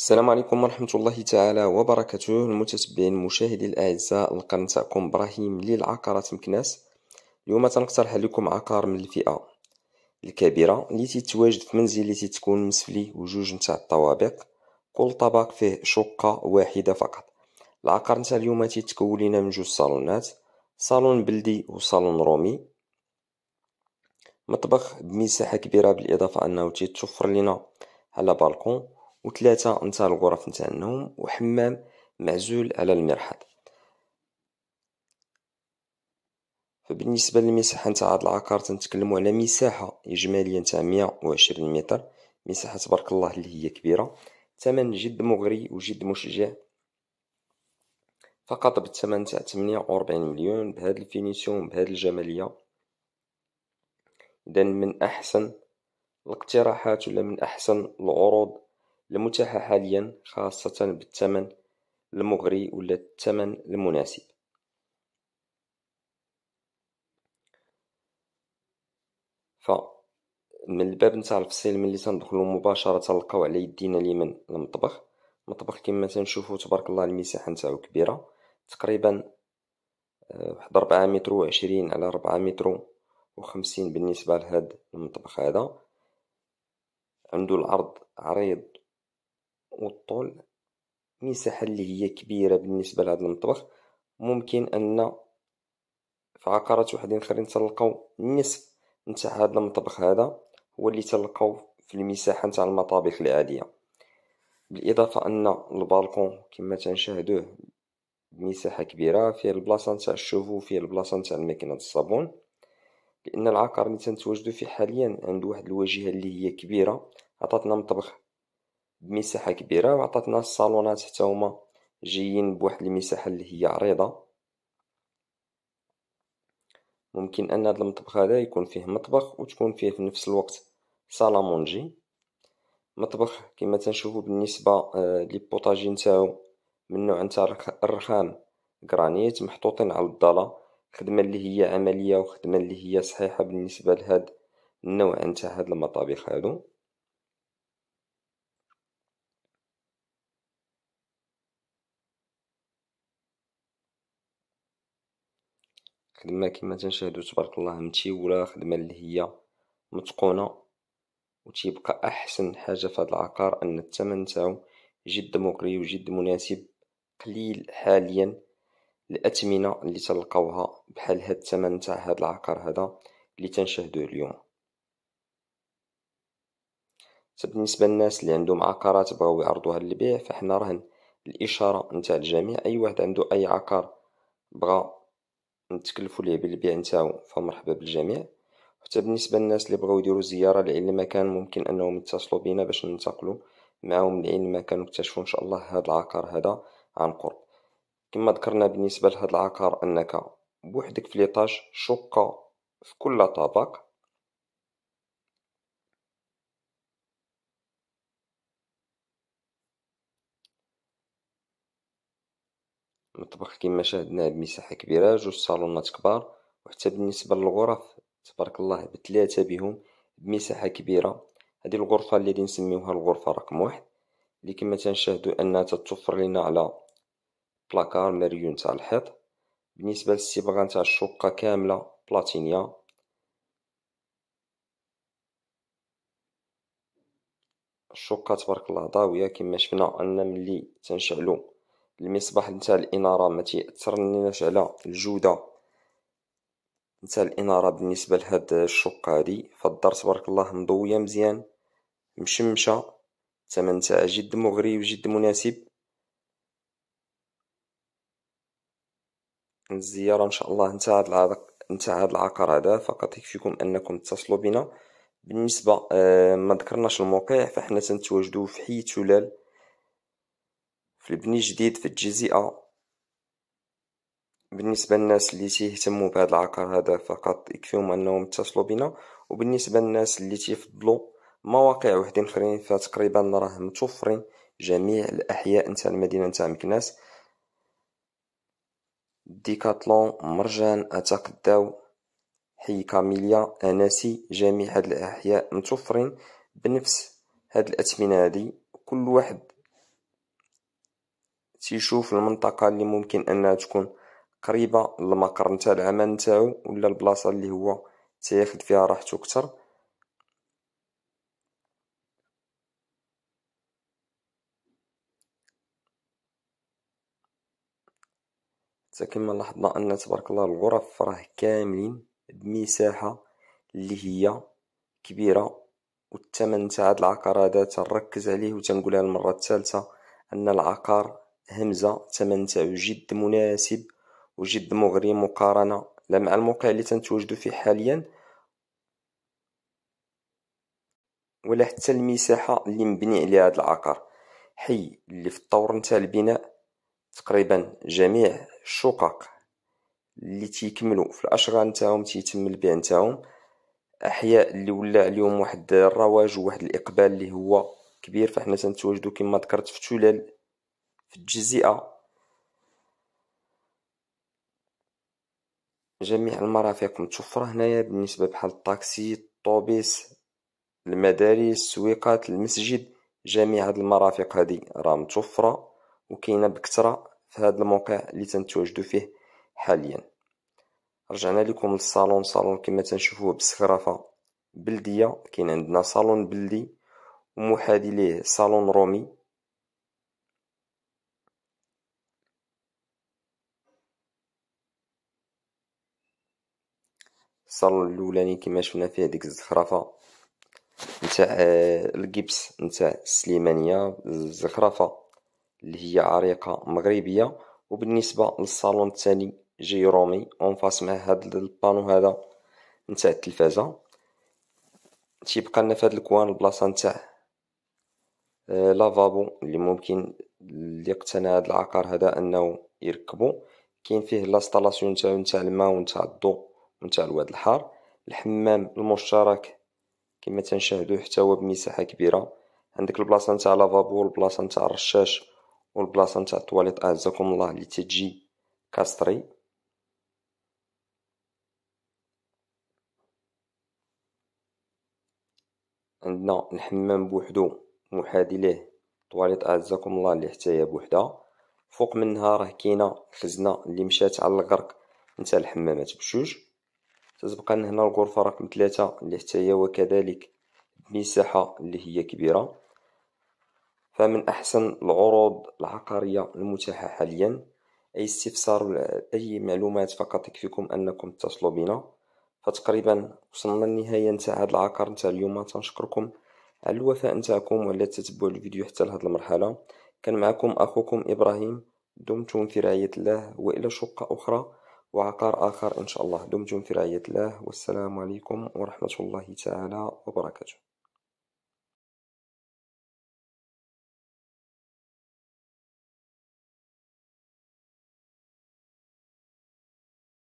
السلام عليكم ورحمة الله تعالى وبركاته المتتبعين المشاهدين الأعزاء القرن تاعكم إبراهيم للعقارات مكناس اليوم تنقترح لكم عقار من الفئة الكبيرة اللي تتواجد في منزل اللي تتكون مسفلي وجوج نتاع الطوابق كل طبق فيه شقة واحدة فقط العقار نتاع اليوم تتكون لينا من جوج صالونات صالون بلدي وصالون رومي مطبخ بمساحة كبيرة بالإضافة أنه تتوفر لنا على بالكون وثلاثة نتاع الغرف نتاع النوم وحمام معزول على المرحاض، فبالنسبة للمساحة نتاع هاد العقار تنتكلمو على مساحة إجمالية نتاع ميه وعشرين متر، مساحة تبارك الله اللي هي كبيرة، تمن جد مغري وجد مشجع، فقط بالثمن تاع تمنيه وربعين مليون بهاد الفينيسيون بهاد الجمالية، إذن من أحسن الإقتراحات ولا من أحسن العروض. المتاحة حاليا خاصة بالثمن المغري ولا الثمن المناسب ف من الباب نتاع الفصيل ملي تندخلو مباشرة تلقاو على يدينا اليمن المطبخ المطبخ كما تنشوفو تبارك الله المساحة نتاعو كبيرة تقريبا آه، واحد ربعة متر وعشرين على ربعة متر وخمسين بالنسبة لهاد المطبخ هذا عنده العرض عريض والطول مساحة اللي هي كبيرة بالنسبة لهذا المطبخ ممكن أن في عقارات وحدين آخرين تلقاو نصف نتاع هذا المطبخ هذا هو اللي تلقاو في المساحة نتاع المطابخ العادية بالإضافة أن البالكون كما تنشاهدوه مساحة كبيرة فيه البلاصة نتاع الشوفو فيه البلاصة نتاع الماكينة الصابون لأن العقار اللي تنتواجدو فيه حاليا عنده واحد الواجهة اللي هي كبيرة عطاتنا مطبخ بمساحه كبيره وعطاتنا الصالونات حتى هما جايين بواحد المساحه اللي هي عريضه ممكن ان هذا المطبخ هذا يكون فيه مطبخ وتكون فيه في نفس الوقت صاله مونجي مطبخ كما تنشوفوا بالنسبه آه، لي نتاعو من نوع نتاع الرخام جرانيت محطوطين على الضلة خدمه اللي هي عمليه وخدمه اللي هي صحيحه بالنسبه لهاد النوع نتاع هاد المطابخ هادو خدمه كما تنشاهدوا تبارك الله ولا خدمه اللي هي متقونه وتيبقى احسن حاجه في هذا العقار ان الثمن تاعو جد مغري وجد مناسب قليل حاليا الاثمنه اللي تلقاوها بحال هاد الثمن تاع هاد العقار هذا اللي تنشاهدوه اليوم طيب، بالنسبه للناس اللي عندهم عقارات بغاو يعرضوها للبيع فحنا راهن الاشاره نتاع الجميع اي واحد عنده اي عقار بغا نتكلفو ليه بالبيع نتاعو فمرحبا بالجميع حتى بالنسبة للناس اللي بغاو يديرو زيارة لعين المكان ممكن أنهم يتصلوا بينا باش ننتقلوا معاهم لعين المكان ويكتشفو إن شاء الله هاد العقار هدا عن قرب كما ذكرنا بالنسبة لهاد العقار أنك بوحدك في ليطاج شقة في كل طابق. المطبخ كما شاهدنا بمساحة كبيرة جوج صالونات كبار وحتى بالنسبة للغرف تبارك الله بثلاثة بهم بمساحة كبيرة هذه الغرفة التي نسميوها الغرفة رقم واحد اللي كما تنشاهدو انها تتوفر لنا على بلاكار مريون تاع الحيط بالنسبة للصبغة تاع الشقة كاملة بلاتينيا الشقة تبارك الله ضاوية كما شفنا ان ملي تنشعلو المصباح نتاع الاناره ما تياثرناش على الجوده نتاع الاناره بالنسبه لهاد الشقه هادي فالدار تبارك الله مضويه مزيان مشمشه الثمن تاعها جد مغري وجد مناسب الزياره ان شاء الله نتاع هذا العقار نتاع هذا العقار هذا فقط يكفيكم انكم تتصلوا بنا بالنسبه آه، ما ذكرناش الموقع فاحنا تنتواجدوا في حي تلال في البني جديد في الجزيئة بالنسبة للناس اللي تيهتموا بهذا العقار هذا فقط يكفيهم انهم يتصلوا بنا وبالنسبة للناس اللي تيفضلوا مواقع وحدين اخرين فتقريبا راه متوفرين جميع الاحياء نتاع المدينة نتاع مكناس ديكاتلون مرجان اتقداو حي كاميليا اناسي جميع هاد الاحياء متوفرين بنفس هاد الاثمنة هادي كل واحد تيشوف المنطقة اللي ممكن انها تكون قريبة للمقر نتاع العمل نتاعو ولا البلاصة اللي هو تياخد فيها راحتو كتر كما لاحظنا ان تبارك الله الغرف راه كاملين بمساحة اللي هي كبيرة والثمن تاع هاد العقار هذا تنركز عليه وتنقولها المرة الثالثة ان العقار همزة الثمن تاعو جد مناسب وجد مغري مقارنة مع الموقع اللي تنتواجدو فيه حاليا ولا حتى المساحة اللي مبني عليها هاد العقار حي اللي في الطور نتاع البناء تقريبا جميع الشقق اللي تيكملوا في الاشغال نتاعهم تيتم البيع نتاعهم احياء اللي ولا عليهم واحد الرواج وواحد الاقبال اللي هو كبير فاحنا تنتواجدو كما ذكرت في تلال في الجزيئة جميع المرافق متوفرة هنايا بالنسبة بحال الطاكسي الطوبيس المدارس السويقات المسجد جميع هاد المرافق هادي راه متوفرة وكاينة بكثرة في هاد الموقع اللي تنتواجدو فيه حاليا رجعنا لكم للصالون صالون كما تنشوفوه بالسخرافة بلدية كاين عندنا صالون بلدي ومحادي ليه صالون رومي الصالون الاولاني كما شفنا فيه ديك الزخرفه نتاع آه، الجبس نتاع السليمانيه الزخرفه اللي هي عريقه مغربيه وبالنسبه للصالون الثاني جيرومي اون فاس مع هاد البانو هذا نتاع التلفازه تيبقى لنا في هاد الكوان البلاصه نتاع آه، لافابو اللي ممكن اللي اقتنع هاد العقار هذا انه يركبو كاين فيه لاستالاسيون تاعو نتاع الماء ونتاع الضوء نتاع الواد الحار الحمام المشترك كما حتى هو بمساحه كبيره عندك البلاصه نتاع لافابو البلاصه نتاع الرشاش والبلاصه نتاع الطواليط اعزكم الله اللي تجي كاستري عندنا الحمام بوحدو محادي ليه طواليت اعزكم الله اللي حتى هي بوحدها فوق منها راه كاينه الخزنه اللي مشات على الغرق نتاع الحمامات بجوج ستبقى هنا الغرفة رقم ثلاثة اللي حتى هي وكذلك بمساحة اللي هي كبيرة فمن أحسن العروض العقارية المتاحة حاليا أي استفسار أي معلومات فقط يكفيكم أنكم تتصلوا بنا فتقريبا وصلنا النهاية نتاع هذا العقار نتاع اليوم تنشكركم على الوفاء نتاعكم وعلى تتبع الفيديو حتى لهذه المرحلة كان معكم أخوكم إبراهيم دمتم في رعاية الله وإلى شقة أخرى وعقار آخر إن شاء الله دمتم في رعاية الله والسلام عليكم ورحمة الله تعالى وبركاته